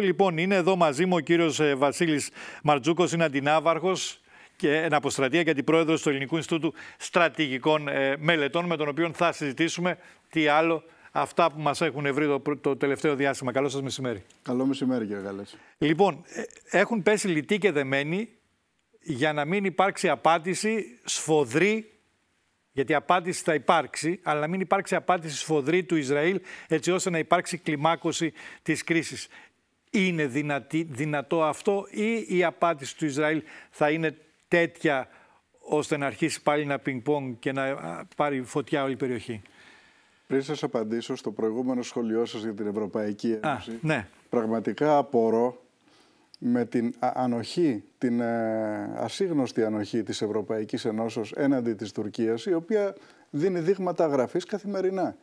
Λοιπόν, είναι εδώ μαζί μου ο κύριος ε, Βασίλης Μαρτζούκος, είναι αντινάβαρχος και εναποστρατεία και αντιπρόεδρος του Ελληνικού Ινστιτούτου Στρατηγικών ε, Μελετών, με τον οποίο θα συζητήσουμε τι άλλο αυτά που μας έχουν βρει το, τελευταίο διάστημα. Καλό σας μεσημέρι. Καλό μεσημέρι κύριε Γαλέση. Λοιπόν, ε, έχουν πέσει λιτοί και δεμένοι για να μην υπάρξει απάντηση σφοδρή γιατί απάντηση θα υπάρξει, αλλά να μην υπάρξει απάντηση σφοδρή του Ισραήλ, έτσι ώστε να υπάρξει κλιμάκωση της κρίσης. Είναι δυνατό αυτό ή η απάντηση του Ισραήλ θα είναι τέτοια ώστε να αρχίσει πάλι να πινκ-πονγκ και να πάρει φωτιά όλη η περιοχή. Πριν σας απαντήσω στο προηγούμενο σχολείο σας για την Ευρωπαϊκή Ένωση, Α, ναι. πραγματικά απορώ με την ανοχή, την ε, ασύγνωστη ανοχή της Ευρωπαϊκής Ενώσεως έναντι της Τουρκίας, η οποία δίνει δείγματα γραφής καθημερινά.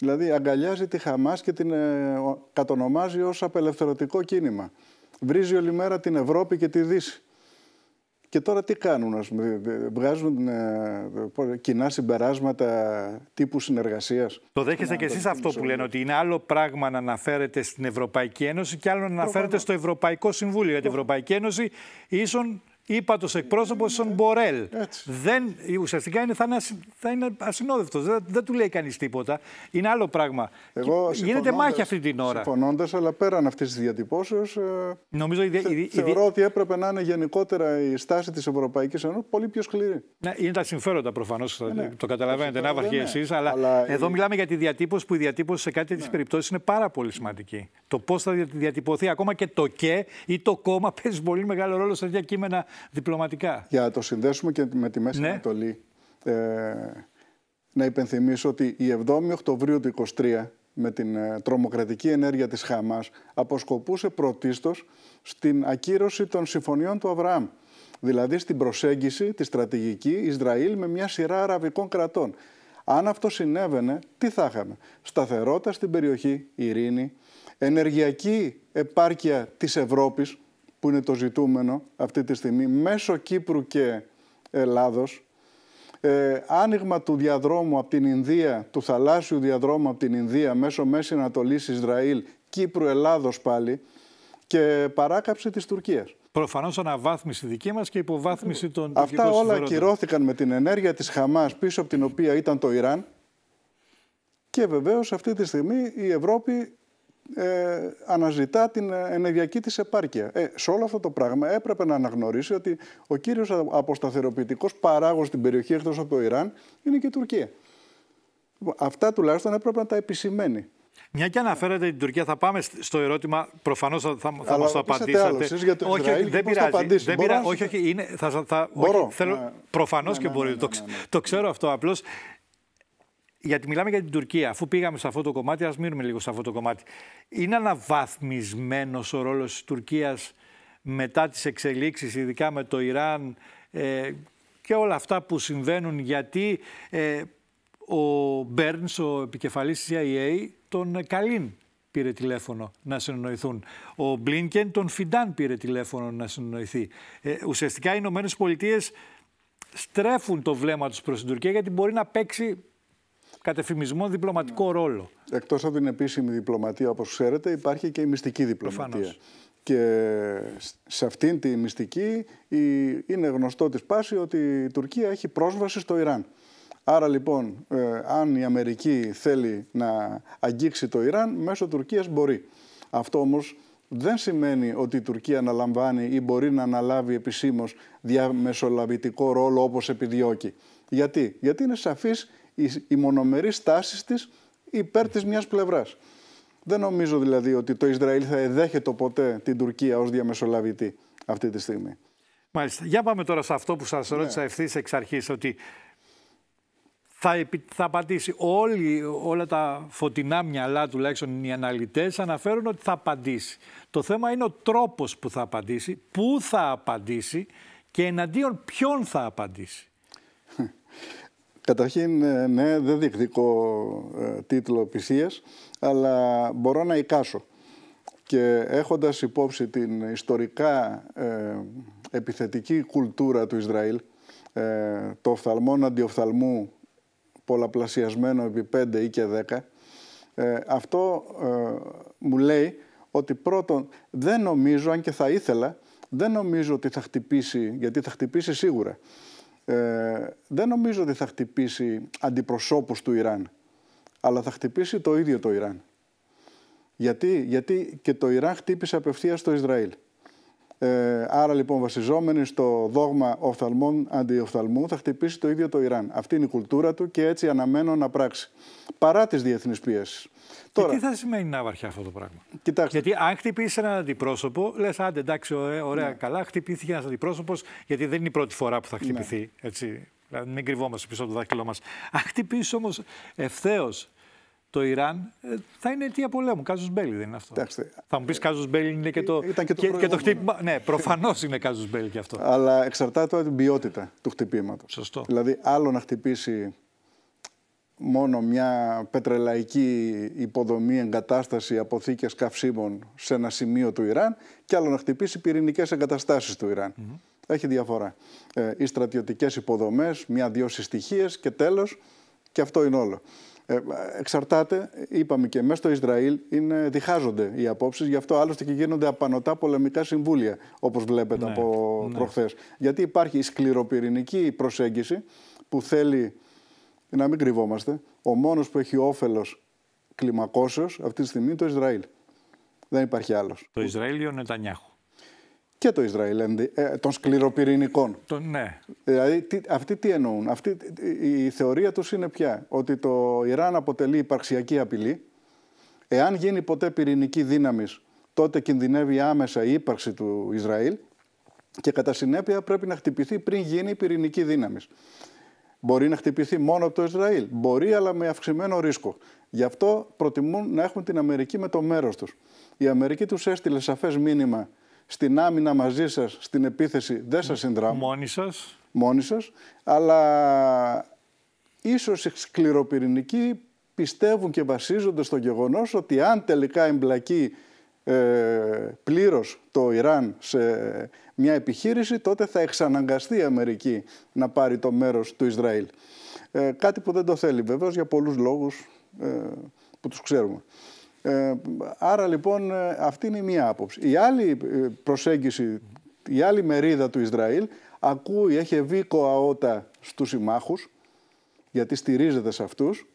Δηλαδή αγκαλιάζει τη Χαμάς και την ε, κατονομάζει ως απελευθερωτικό κίνημα. Βρίζει όλη μέρα την Ευρώπη και τη Δύση. Και τώρα τι κάνουν, ας πούμε, βγάζουν ε, κοινά συμπεράσματα τύπου συνεργασίας. Το δέχεστε κι εσείς αυτό που λένε, ότι είναι άλλο πράγμα να αναφέρετε στην Ευρωπαϊκή Ένωση και άλλο να αναφέρετε στο Ευρωπαϊκό Συμβούλιο. Γιατί η Ευρωπαϊκή Ένωση ίσον είπα τους εκπρόσωπο στον Μπορέλ. Δεν, ουσιαστικά είναι, θα είναι, είναι ασυνόδευτος. Δεν, του λέει κανείς τίποτα. Είναι άλλο πράγμα. Εγώ, Γίνεται μάχη αυτή την ώρα. Συμφωνώντας, αλλά πέραν αυτής της διατυπώσεως. Ε, Νομίζω η, θε, η, θεωρώ ότι έπρεπε να είναι γενικότερα η στάση της Ευρωπαϊκής Ένωσης πολύ πιο σκληρή. Ναι, είναι τα συμφέροντα προφανώς. Ε, ναι. το καταλαβαίνετε, να ναι. εσείς. Αλλά, εδώ μιλάμε για τη διατύπωση που η διατύπωση σε κάτι ναι. της περιπτώσεις είναι πάρα πολύ σημαντική. Το πώς θα διατυπωθεί ακόμα και το και ή το κόμμα παίζει πολύ μεγάλο ρόλο σε τέτοια κείμενα διπλωματικά. Για να το συνδέσουμε και με τη Μέση ναι. Ανατολή, ε, να υπενθυμίσω ότι η 7η Οκτωβρίου του 2023 με την ε, τρομοκρατική ενέργεια της Χαμάς αποσκοπούσε πρωτίστως στην ακύρωση των συμφωνιών του Αβραάμ. Δηλαδή στην προσέγγιση τη στρατηγική Ισραήλ με μια σειρά αραβικών κρατών. Αν αυτό συνέβαινε, τι θα είχαμε. Σταθερότητα στην περιοχή, ειρήνη, ενεργειακή επάρκεια της Ευρώπης, που είναι το ζητούμενο αυτή τη στιγμή, μέσω Κύπρου και Ελλάδος, ε, άνοιγμα του διαδρόμου από την Ινδία, του θαλάσσιου διαδρόμου από την Ινδία, μέσω Μέση Ανατολής Ισραήλ, Κύπρου, Ελλάδος πάλι, και παράκαψη της Τουρκίας. Προφανώς αναβάθμιση δική μας και υποβάθμιση των Αυτά όλα κυρώθηκαν με την ενέργεια της Χαμάς, πίσω από την οποία ήταν το Ιράν. Και βεβαίως αυτή τη στιγμή η Ευρώπη ε, αναζητά την ε, ενεργειακή της επάρκεια. Ε, σε όλο αυτό το πράγμα έπρεπε να αναγνωρίσει ότι ο κύριος αποσταθεροποιητικός παράγος στην περιοχή εκτός από το Ιράν είναι και η Τουρκία. Αυτά τουλάχιστον έπρεπε να τα επισημαίνει. Μια και αναφέρατε την Τουρκία, θα πάμε στο ερώτημα. Προφανώς θα, θα μας το απαντήσετε. Άλλο, για το όχι, δεν πειράζει. Δεν πειρά, όχι, όχι, είναι, θα, θα, θέλω, ναι. προφανώς ναι, και ναι, μπορείτε. Ναι, το, το ξέρω αυτό. Απλώς γιατί μιλάμε για την Τουρκία, αφού πήγαμε σε αυτό το κομμάτι, ας μείνουμε λίγο σε αυτό το κομμάτι. Είναι αναβαθμισμένος ο ρόλος της Τουρκίας μετά τις εξελίξεις, ειδικά με το Ιράν ε, και όλα αυτά που συμβαίνουν, γιατί ε, ο Μπέρνς, ο επικεφαλής της CIA, τον Καλίν πήρε τηλέφωνο να συνεννοηθούν. Ο Μπλίνκεν τον Φιντάν πήρε τηλέφωνο να συνεννοηθεί. Ε, ουσιαστικά οι Ηνωμένες Πολιτείες στρέφουν το βλέμμα τους προς την Τουρκία γιατί μπορεί να παίξει κατεφημισμό διπλωματικό ναι. ρόλο. Εκτός από την επίσημη διπλωματία, όπως ξέρετε, υπάρχει και η μυστική διπλωματία. Προφανώς. Και σε αυτήν τη μυστική είναι γνωστό της πάση ότι η Τουρκία έχει πρόσβαση στο Ιράν. Άρα λοιπόν, ε, αν η Αμερική θέλει να αγγίξει το Ιράν, μέσω Τουρκίας μπορεί. Αυτό όμως δεν σημαίνει ότι η Τουρκία αναλαμβάνει ή μπορεί να αναλάβει επισήμως διαμεσολαβητικό ρόλο όπως επιδιώκει. Γιατί, Γιατί είναι σαφής οι, οι μονομερείς τάσεις της υπέρ της μιας πλευράς. Δεν νομίζω δηλαδή ότι το Ισραήλ θα εδέχεται ποτέ την Τουρκία ως διαμεσολαβητή αυτή τη στιγμή. Μάλιστα. Για πάμε τώρα σε αυτό που σας ναι. ρώτησα ευθύς εξ αρχής, ότι θα, θα απαντήσει όλοι, όλα τα φωτεινά μυαλά τουλάχιστον οι αναλυτές αναφέρουν ότι θα απαντήσει. Το θέμα είναι ο τρόπος που θα απαντήσει, πού θα απαντήσει και εναντίον ποιον θα απαντήσει. Καταρχήν, ε, ναι, δεν διεκδικώ ε, τίτλο πυθίας, αλλά μπορώ να εικάσω. Και έχοντας υπόψη την ιστορικά ε, επιθετική κουλτούρα του Ισραήλ, το οφθαλμόν αντιοφθαλμού πολλαπλασιασμένο επί 5 ή και 10, αυτό μου λέει ότι πρώτον δεν νομίζω, αν και θα ήθελα, δεν νομίζω ότι θα χτυπήσει, γιατί θα χτυπήσει σίγουρα. Ε, δεν νομίζω ότι θα χτυπήσει αντιπροσώπους του Ιράν, αλλά θα χτυπήσει το ίδιο το Ιράν. Γιατί, γιατί και το Ιράν χτύπησε απευθείας το Ισραήλ. Ε, άρα λοιπόν βασιζόμενοι στο δόγμα οφθαλμών αντιοφθαλμού θα χτυπήσει το ίδιο το Ιράν. Αυτή είναι η κουλτούρα του και έτσι αναμένω να πράξει. Παρά τις διεθνείς πιέσεις. Τώρα... τι θα σημαίνει να βαρχεί αυτό το πράγμα. Κοιτάξτε. Γιατί αν χτυπήσει έναν αντιπρόσωπο, λες, άντε εντάξει, ωραία, ωραία ναι. καλά, χτυπήθηκε ένας αντιπρόσωπος, γιατί δεν είναι η πρώτη φορά που θα χτυπηθεί. Ναι. Έτσι. μην κρυβόμαστε πίσω από το δάχτυλό μας. Αν χτυπήσει όμως ευθέως το Ιράν, ε, θα είναι αιτία πολέμου. Κάζος Μπέλι δεν είναι αυτό. θα μου πεις ε, Κάζος Μπέλι είναι και το, ε, ήταν και το, και, χτύπημα. Ναι, προφανώς είναι Κάζος Μπέλι και αυτό. Αλλά εξαρτάται από την ποιότητα του χτυπήματος. Σωστό. Δηλαδή, άλλο να χτυπήσει μόνο μια πετρελαϊκή υποδομή, εγκατάσταση, αποθήκες καυσίμων σε ένα σημείο του Ιράν και άλλο να χτυπήσει πυρηνικές εγκαταστάσεις του Ιράν. Mm Έχει διαφορά. Ε, οι στρατιωτικές υποδομές, μια-δυο συστοιχίες και τέλος και αυτό είναι όλο. Ε, εξαρτάται, είπαμε και μέσα στο Ισραήλ, είναι, διχάζονται οι απόψεις. Γι' αυτό άλλωστε και γίνονται απανοτά πολεμικά συμβούλια, όπως βλέπετε ναι, από ναι. προχθές. Γιατί υπάρχει η σκληροπυρηνική προσέγγιση που θέλει. Να μην κρυβόμαστε. Ο μόνος που έχει όφελος κλιμακώσεως αυτή τη στιγμή είναι το Ισραήλ. Δεν υπάρχει άλλος. Το Ισραήλ ή ο Νετανιάχου και το Ισραήλ ε, των σκληροπυρηνικών. Το, ναι. Δηλαδή, τι, αυτοί τι εννοούν. η θεωρία τους είναι πια ότι το Ιράν αποτελεί υπαρξιακή απειλή. Εάν γίνει ποτέ πυρηνική δύναμης, τότε κινδυνεύει άμεσα η ύπαρξη του Ισραήλ και κατά συνέπεια πρέπει να χτυπηθεί πριν γίνει πυρηνική δύναμης. Μπορεί να χτυπηθεί μόνο από το Ισραήλ. Μπορεί, αλλά με αυξημένο ρίσκο. Γι' αυτό προτιμούν να έχουν την Αμερική με το μέρος τους. Η Αμερική τους έστειλε σαφές μήνυμα στην άμυνα μαζί σας, στην επίθεση δεν σας συνδράμουν. Μόνοι σας, Μόνοι σας, αλλά ίσως οι σκληροπυρηνικοί πιστεύουν και βασίζονται στο γεγονός ότι αν τελικά εμπλακεί ε, πλήρως το Ιράν σε μια επιχείρηση, τότε θα εξαναγκαστεί η Αμερική να πάρει το μέρος του Ισραήλ. Ε, κάτι που δεν το θέλει βεβαίως για πολλούς λόγους ε, που τους ξέρουμε. Ε, άρα λοιπόν ε, αυτή είναι η μία άποψη. Η άλλη ε, προσέγγιση, η άλλη μερίδα του Ισραήλ ακούει, έχει βίκο αότα στους συμμάχους γιατί στηρίζεται σε αυτούς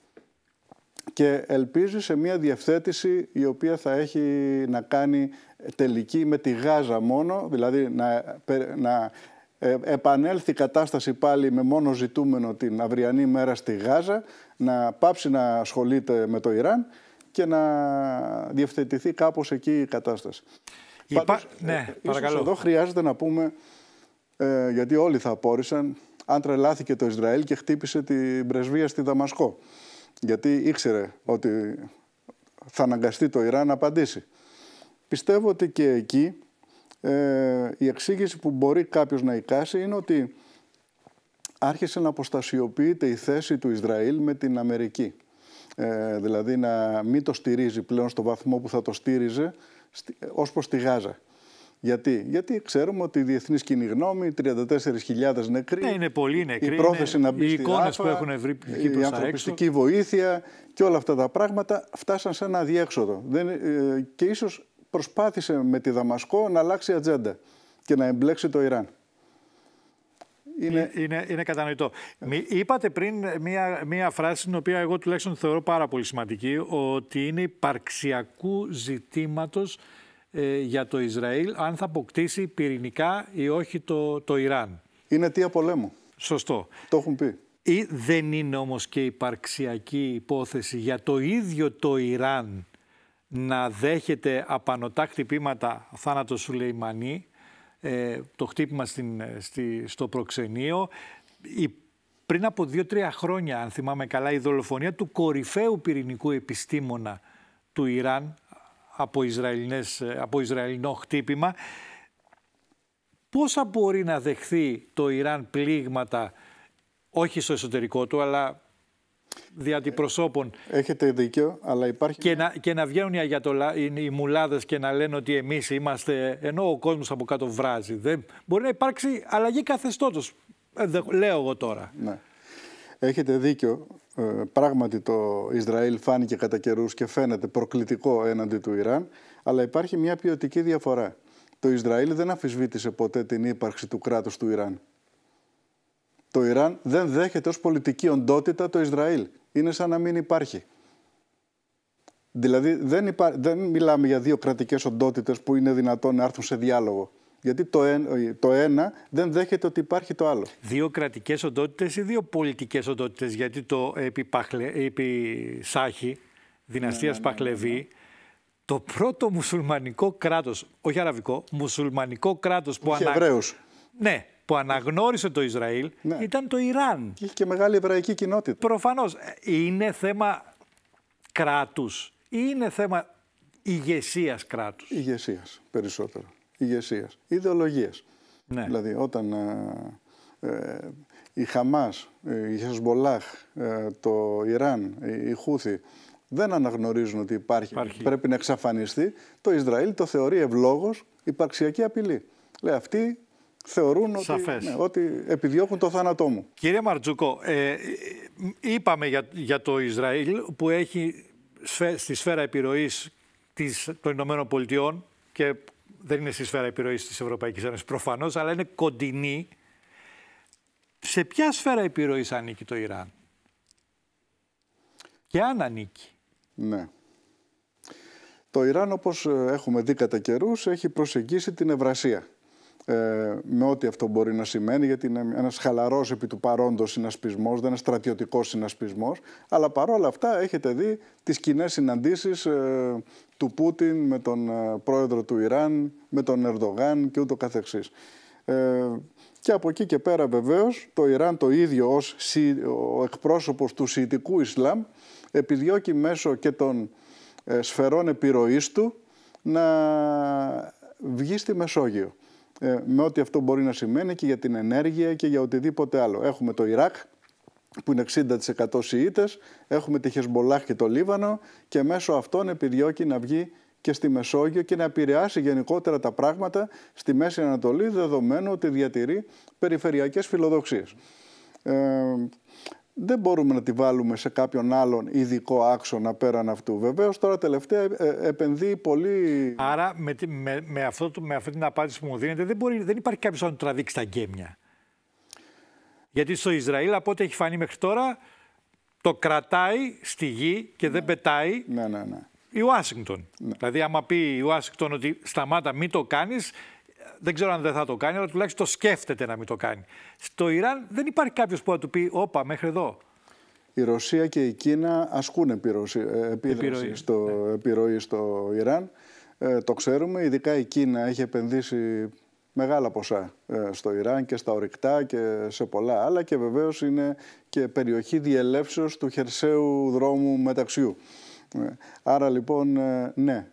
και ελπίζει σε μια διευθέτηση η οποία θα έχει να κάνει τελική με τη Γάζα μόνο, δηλαδή να, να επανέλθει η κατάσταση πάλι με μόνο ζητούμενο την αυριανή μέρα στη Γάζα, να πάψει να ασχολείται με το Ιράν και να διευθετηθεί κάπως εκεί η κατάσταση. Ναι, ε, παρακαλώ. εδώ χρειάζεται να πούμε, ε, γιατί όλοι θα απόρρισαν, αν τρελάθηκε το Ισραήλ και χτύπησε την πρεσβεία στη Δαμασκό. Γιατί ήξερε ότι θα αναγκαστεί το Ιράν να απαντήσει. Πιστεύω ότι και εκεί ε, η εξήγηση που μπορεί κάποιος να εικάσει είναι ότι άρχισε να αποστασιοποιείται η θέση του Ισραήλ με την Αμερική. Ε, δηλαδή να μην το στηρίζει πλέον στο βαθμό που θα το στήριζε ως προς τη Γάζα. Γιατί, Γιατί ξέρουμε ότι η διεθνή κοινή γνώμη, 34.000 νεκροί. Ναι, είναι πολύ νεκροί. Η πρόθεση να μπει οι εικόνε που έχουν βρει Η ανθρωπιστική βοήθεια και όλα αυτά τα πράγματα φτάσαν σε ένα αδιέξοδο. Δεν, ε, και ίσως προσπάθησε με τη Δαμασκό να αλλάξει ατζέντα και να εμπλέξει το Ιράν. Είναι, ε, είναι, είναι κατανοητό. είπατε πριν μία, μία φράση, την οποία εγώ τουλάχιστον θεωρώ πάρα πολύ σημαντική, ότι είναι υπαρξιακού ζητήματος ε, για το Ισραήλ αν θα αποκτήσει πυρηνικά ή όχι το, το Ιράν. Είναι αιτία πολέμου. Σωστό. Το έχουν πει. Ή δεν είναι όμως και υπαρξιακή υπόθεση για το ίδιο το Ιράν να δέχεται απανοτά χτυπήματα θάνατος Σουλεϊμανή ε, το χτύπημα στην, ε, στη, στο προξενείο. Η, πριν από δύο-τρία χρόνια, αν θυμάμαι καλά, η δολοφονία του κορυφαίου πυρηνικού επιστήμονα του Ιράν από, Ισραηλινές, ε, από Ισραηλινό χτύπημα. Πόσα μπορεί να δεχθεί το Ιράν πλήγματα όχι στο εσωτερικό του, αλλά δια αντιπροσώπων. Έχετε δίκιο, αλλά υπάρχει. Και να, και να βγαίνουν οι, αγιατολα, οι, οι μουλάδες και να λένε ότι εμείς είμαστε. ενώ ο κόσμος από κάτω βράζει. Δεν, μπορεί να υπάρξει αλλαγή καθεστώτος. Ε, λέω εγώ τώρα. Ναι. Έχετε δίκιο. Ε, πράγματι το Ισραήλ φάνηκε κατά καιρούς και φαίνεται προκλητικό έναντι του Ιράν, αλλά υπάρχει μια ποιοτική διαφορά. Το Ισραήλ δεν αφισβήτησε ποτέ την ύπαρξη του κράτους του Ιράν. Το Ιράν δεν δέχεται ως πολιτική οντότητα το Ισραήλ είναι σαν να μην υπάρχει. Δηλαδή δεν, δεν μιλάμε για δύο κρατικές οντότητες που είναι δυνατόν να έρθουν σε διάλογο. Γιατί το, ε, το ένα δεν δέχεται ότι υπάρχει το άλλο. Δύο κρατικές οντότητες ή δύο πολιτικές οντότητες. Γιατί το επί, Παχλε... Σάχη, δυναστείας ναι, ναι, ναι Παχλεβή, ναι, το πρώτο μουσουλμανικό κράτος, όχι αραβικό, μουσουλμανικό κράτος που Ανά... Ναι, που αναγνώρισε το Ισραήλ ναι. ήταν το Ιράν. Είχε και μεγάλη εβραϊκή κοινότητα. Προφανώς. Ε, είναι θέμα κράτους ή είναι θέμα ηγεσίας κράτους. Ηγεσίας περισσότερο. Ηγεσίας. Ιδεολογίας. Ναι. Δηλαδή, όταν ε, ε η Χαμάς, ε, η Χεσμπολάχ, το Ιράν, οι Χούθη δεν αναγνωρίζουν ότι υπάρχει, πρέπει να εξαφανιστεί, το Ισραήλ το θεωρεί ευλόγως υπαρξιακή απειλή. Λέει, αυτοί θεωρούν ότι, ναι, ότι επιδιώκουν το θάνατό μου. Κύριε Μαρτζούκο, ε, ε είπαμε για, το Ισραήλ που έχει στη σφαίρα επιρροής της, των Ηνωμένων Πολιτειών και δεν είναι στη σφαίρα επιρροής της Ευρωπαϊκής Ένωσης προφανώς, αλλά είναι κοντινή. Σε ποια σφαίρα επιρροής ανήκει το Ιράν και αν ανήκει. Ναι. Το Ιράν, όπως ε, έχουμε δει κατά καιρούς, έχει προσεγγίσει την Ευρασία. Ε, με ό,τι αυτό μπορεί να σημαίνει, γιατί είναι ένας χαλαρός επί του παρόντος συνασπισμός, δεν είναι στρατιωτικός συνασπισμός. Αλλά παρόλα αυτά, έχετε δει τις κοινές συναντήσεις ε, του Πούτιν με τον ε, πρόεδρο του Ιράν, με τον Ερντογάν και ούτω καθεξής. Ε, και από εκεί και πέρα βεβαίως το Ιράν το ίδιο ως ο εκπρόσωπος του Σιητικού Ισλάμ επιδιώκει μέσω και των σφαιρών επιρροής του να βγει στη Μεσόγειο. Ε, με ό,τι αυτό μπορεί να σημαίνει και για την ενέργεια και για οτιδήποτε άλλο. Έχουμε το Ιράκ που είναι 60% Σιήτες, έχουμε τη Χεσμολάχ και το Λίβανο και μέσω αυτών επιδιώκει να βγει και στη Μεσόγειο και να επηρεάσει γενικότερα τα πράγματα στη Μέση Ανατολή δεδομένου ότι διατηρεί περιφερειακές φιλοδοξίες. Ε, δεν μπορούμε να τη βάλουμε σε κάποιον άλλον ειδικό άξονα πέραν αυτού. Βεβαίως, τώρα τελευταία ε, ε, επενδύει πολύ. Άρα, με, με, με, με αυτή την απάντηση που μου δίνετε, δεν, μπορεί, δεν υπάρχει κάποιος να τραβήξει τα γκέμια. Γιατί στο Ισραήλ, από ό,τι έχει φανεί μέχρι τώρα, το κρατάει στη γη και δεν ναι. πετάει. Ναι, ναι, ναι. Η Ουάσιγκτον. Ναι. Δηλαδή, άμα πει η Ουάσιγκτον ότι σταμάτα, μην το κάνεις, δεν ξέρω αν δεν θα το κάνει, αλλά τουλάχιστον το σκέφτεται να μην το κάνει. Στο Ιράν δεν υπάρχει κάποιος που θα του πει: Όπα, μέχρι εδώ. Η Ρωσία και η Κίνα ασκούν ε, στο, ναι. επιρροή στο Ιράν. Ε, το ξέρουμε, ειδικά η Κίνα έχει επενδύσει μεγάλα ποσά ε, στο Ιράν και στα ορυκτά και σε πολλά άλλα και βεβαίως είναι και περιοχή διελεύσεως του χερσαίου δρόμου μεταξιού. Άρα λοιπόν, ναι,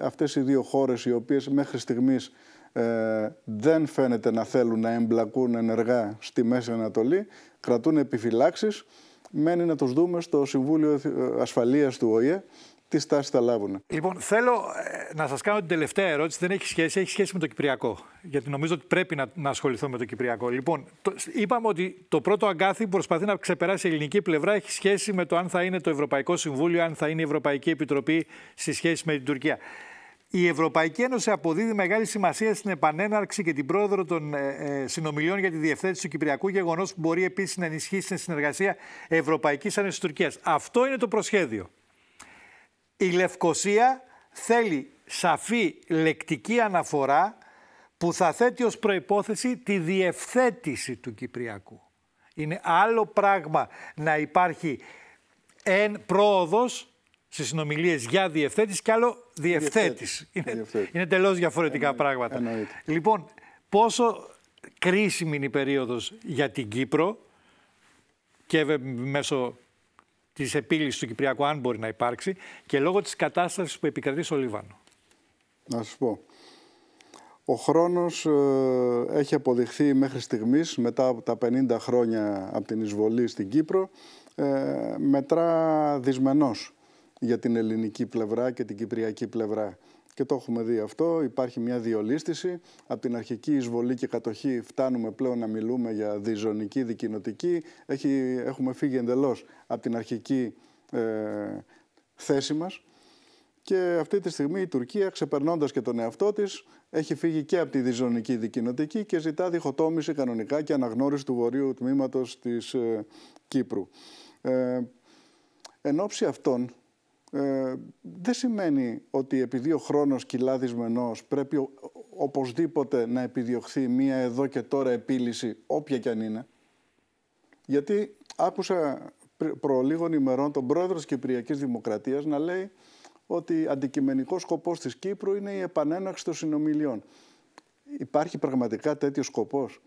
αυτές οι δύο χώρες οι οποίες μέχρι στιγμής ε, δεν φαίνεται να θέλουν να εμπλακούν ενεργά στη Μέση Ανατολή, κρατούν επιφυλάξεις, μένει να τους δούμε στο Συμβούλιο ε, Ασφαλείας του ΟΗΕ τι στάση θα λάβουν. Λοιπόν, θέλω ε, να σας κάνω την τελευταία ερώτηση. Δεν έχει σχέση, έχει σχέση με το Κυπριακό. Γιατί νομίζω ότι πρέπει να, να ασχοληθώ με το Κυπριακό. Λοιπόν, το, είπαμε ότι το πρώτο αγκάθι που προσπαθεί να ξεπεράσει η ελληνική πλευρά έχει σχέση με το αν θα είναι το Ευρωπαϊκό Συμβούλιο, αν θα είναι η Ευρωπαϊκή Επιτροπή στη σχέση με την Τουρκία. Η Ευρωπαϊκή Ένωση αποδίδει μεγάλη σημασία στην επανέναρξη και την πρόοδο των ε, ε, συνομιλιών για τη διευθέτηση του Κυπριακού, γεγονός που μπορεί επίσης να ενισχύσει την συνεργασία Ευρωπαϊκής Ένωσης Τουρκίας. Αυτό είναι το προσχέδιο. Η Λευκοσία θέλει σαφή λεκτική αναφορά που θα θέτει ως προϋπόθεση τη διευθέτηση του Κυπριακού. Είναι άλλο πράγμα να υπάρχει εν πρόοδος σε συνομιλίες για διευθέτης και άλλο διευθέτης. Είναι, είναι τελώ διαφορετικά πράγματα. Λοιπόν, πόσο κρίσιμη είναι η περίοδος για την Κύπρο και μέσω της επίλυσης του Κυπριακού, αν μπορεί να υπάρξει, και λόγω της κατάστασης που επικρατεί στο Λίβανο. Να σου πω. Ο χρόνος ε, έχει αποδειχθεί μέχρι στιγμής, μετά από τα 50 χρόνια από την εισβολή στην Κύπρο, ε, μετρά δυσμενός για την ελληνική πλευρά και την κυπριακή πλευρά. Και το έχουμε δει αυτό, υπάρχει μια διολίστηση. Από την αρχική εισβολή και κατοχή φτάνουμε πλέον να μιλούμε για διζωνική, δικοινοτική. Έχει, έχουμε φύγει εντελώς από την αρχική ε, θέση μας. Και αυτή τη στιγμή η Τουρκία, ξεπερνώντας και τον εαυτό της, έχει φύγει και από τη διζωνική δικοινοτική και ζητά διχοτόμηση κανονικά και αναγνώριση του βορείου τμήματος της ε, Κύπρου. Ε, εν ώψη αυτών, ε, δεν σημαίνει ότι επειδή ο χρόνος κυλά πρέπει οπωσδήποτε να επιδιωχθεί μία εδώ και τώρα επίλυση, όποια κι αν είναι. Γιατί άκουσα προ λίγων ημερών τον πρόεδρο της Κυπριακής Δημοκρατίας να λέει ότι αντικειμενικός σκοπός της Κύπρου είναι η επανέναξη των συνομιλιών. Υπάρχει πραγματικά τέτοιος σκοπός.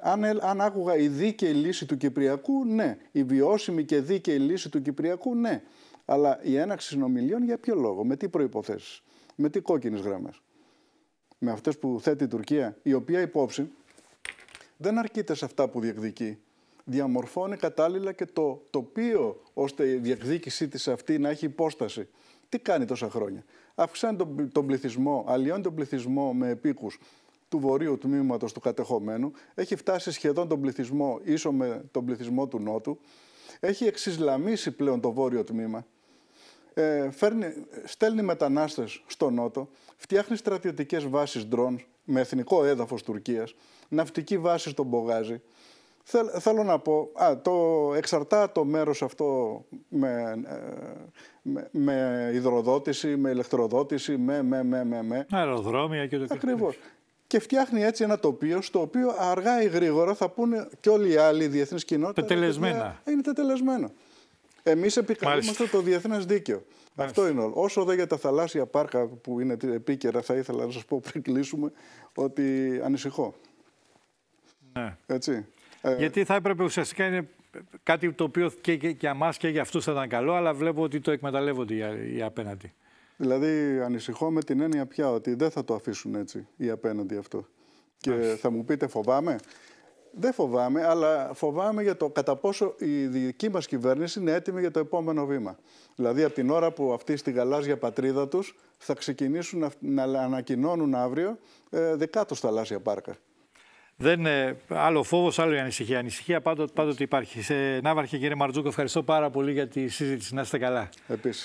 Αν, ε, αν άκουγα η δίκαιη λύση του Κυπριακού, ναι. Η βιώσιμη και δίκαιη λύση του Κυπριακού, ναι. Αλλά η έναξη συνομιλίων για ποιο λόγο, με τι προποθέσει, με τι κόκκινες γραμμές. Με αυτές που θέτει η Τουρκία, η οποία υπόψη δεν αρκείται σε αυτά που διεκδικεί. Διαμορφώνει κατάλληλα και το τοπίο ώστε η διεκδίκησή της αυτή να έχει υπόσταση. Τι κάνει τόσα χρόνια. Αυξάνει τον πληθυσμό, αλλοιώνει τον πληθυσμό με επίκους του βορείου τμήματος του κατεχομένου. Έχει φτάσει σχεδόν τον πληθυσμό ίσο με τον πληθυσμό του νότου έχει εξισλαμίσει πλέον το βόρειο τμήμα. Ε, φέρνει, στέλνει μετανάστες στο νότο, φτιάχνει στρατιωτικές βάσεις ντρόν με εθνικό έδαφος Τουρκίας, ναυτική βάση στον Μπογάζι. θέλω να πω, το, εξαρτά το μέρος αυτό με, ε, με, με, υδροδότηση, με ηλεκτροδότηση, με, με, με, με, με. Αεροδρόμια και το Ακριβώς και φτιάχνει έτσι ένα τοπίο στο οποίο αργά ή γρήγορα θα πούνε και όλοι οι άλλοι διεθνείς κοινότητα. Τετελεσμένα. Είναι τετελεσμένο. Εμεί επικαλούμαστε το διεθνές δίκαιο. Αυτό είναι όλο. Όσο δε για τα θαλάσσια πάρκα που είναι επίκαιρα, θα ήθελα να σας πω πριν κλείσουμε ότι ανησυχώ. Ναι. Έτσι. Ε, Γιατί θα έπρεπε ουσιαστικά είναι κάτι το οποίο και για εμά και για αυτούς θα ήταν καλό, αλλά βλέπω ότι το εκμεταλλεύονται οι απέναντι. Δηλαδή ανησυχώ με την έννοια πια ότι δεν θα το αφήσουν έτσι ή απέναντι αυτό. Και θα μου πείτε φοβάμαι. Δεν φοβάμαι, αλλά φοβάμαι για το κατά πόσο η δική μας κυβέρνηση είναι έτοιμη για το επόμενο βήμα. Δηλαδή από την ώρα που αυτή στη γαλάζια πατρίδα τους θα ξεκινήσουν να ανακοινώνουν αύριο ε, τους θαλάσσια πάρκα. Δεν, ε, άλλο φόβος, άλλο η ανησυχία. Ανησυχία πάντοτε, πάντοτε υπάρχει. Σε Ναύαρχε, κύριε Μαρτζούκο, ευχαριστώ πάρα πολύ για τη συζήτηση. Να είστε καλά. Επίσης.